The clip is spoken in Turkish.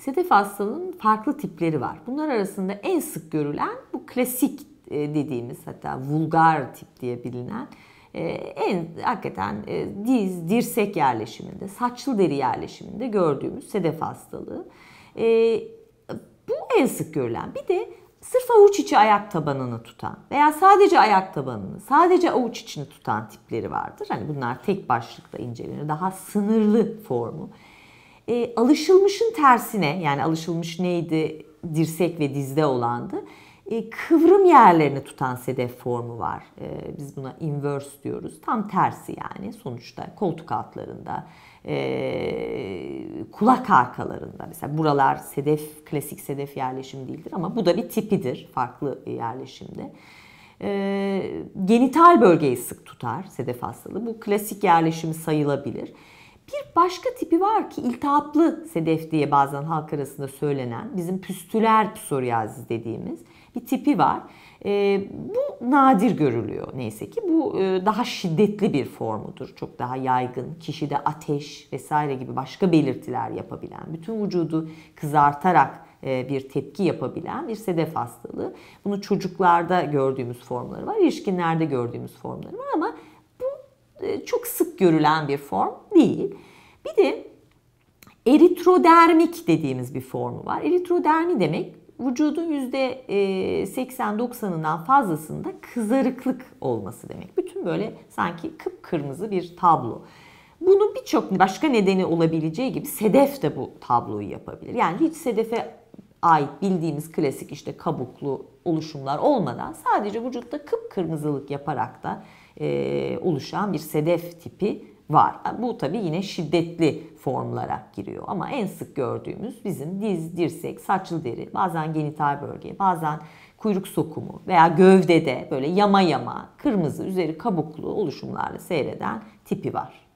Sedef hastalığının farklı tipleri var. Bunlar arasında en sık görülen bu klasik e, dediğimiz hatta vulgar tip diye bilinen e, en hakikaten e, diz, dirsek yerleşiminde, saçlı deri yerleşiminde gördüğümüz sedef hastalığı. Bu en sık görülen. Bir de sırf avuç içi ayak tabanını tutan veya sadece ayak tabanını, sadece avuç içini tutan tipleri vardır. Hani bunlar tek başlıkta incelenir. Daha sınırlı formu e, alışılmışın tersine yani alışılmış neydi dirsek ve dizde olandı. E, kıvrım yerlerini tutan sedef formu var. E, biz buna inverse diyoruz. Tam tersi yani sonuçta koltuk altlarında, e, kulak arkalarında. Mesela buralar sedef, klasik sedef yerleşim değildir ama bu da bir tipidir farklı yerleşimde. E, genital bölgeyi sık tutar sedef hastalığı. Bu klasik yerleşimi sayılabilir. Bir başka tipi var ki iltihaplı sedef diye bazen halk arasında söylenen bizim püstüler psoriyazis dediğimiz bir tipi var. E, bu nadir görülüyor neyse ki bu e, daha şiddetli bir formudur. Çok daha yaygın, kişide ateş vesaire gibi başka belirtiler yapabilen, bütün vücudu kızartarak e, bir tepki yapabilen bir sedef hastalığı. Bunu çocuklarda gördüğümüz formları var, yetişkinlerde gördüğümüz formları var ama e, çok sık görülen bir form değil. Bir de eritrodermik dediğimiz bir formu var. Eritrodermi demek vücudun %80-90'ından e, fazlasında kızarıklık olması demek. Bütün böyle sanki kıpkırmızı bir tablo. Bunun birçok başka nedeni olabileceği gibi sedef de bu tabloyu yapabilir. Yani hiç sedefe ay bildiğimiz klasik işte kabuklu oluşumlar olmadan sadece vücutta kıpkırmızılık yaparak da e, oluşan bir sedef tipi var. Bu tabi yine şiddetli formlara giriyor ama en sık gördüğümüz bizim diz, dirsek, saçlı deri, bazen genital bölge, bazen kuyruk sokumu veya gövdede böyle yama yama kırmızı üzeri kabuklu oluşumlarla seyreden tipi var.